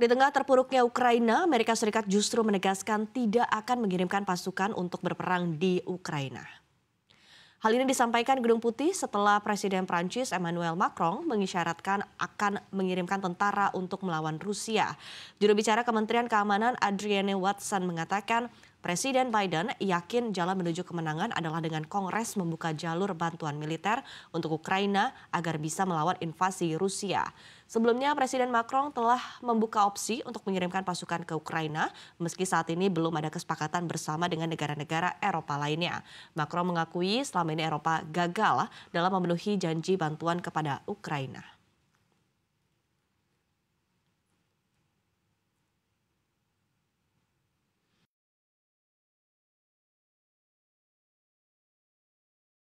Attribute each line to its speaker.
Speaker 1: Di tengah terpuruknya Ukraina, Amerika Serikat justru menegaskan tidak akan mengirimkan pasukan untuk berperang di Ukraina. Hal ini disampaikan Gedung Putih setelah Presiden Prancis Emmanuel Macron mengisyaratkan akan mengirimkan tentara untuk melawan Rusia. Juru bicara Kementerian Keamanan Adrienne Watson mengatakan Presiden Biden yakin jalan menuju kemenangan adalah dengan Kongres membuka jalur bantuan militer untuk Ukraina agar bisa melawan invasi Rusia. Sebelumnya, Presiden Macron telah membuka opsi untuk mengirimkan pasukan ke Ukraina, meski saat ini belum ada kesepakatan bersama dengan negara-negara Eropa lainnya. Macron mengakui selama ini Eropa gagal dalam memenuhi janji bantuan kepada Ukraina.